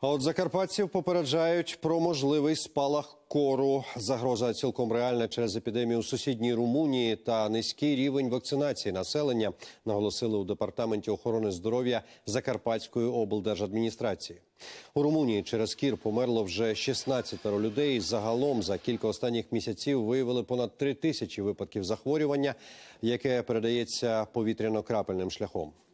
А от закарпатців попереджають про можливий спалах кору. Загроза цілком реальна через епідемію у сусідній Румунії та низький рівень вакцинації населення наголосили у департаменті охорони здоров'я Закарпатської облдержадміністрації. У Румунії через кір померло вже 16 людей. Загалом за кілька останніх місяців виявили понад 3 тисячі випадків захворювання, яке передається повітряно-крапельним шляхом.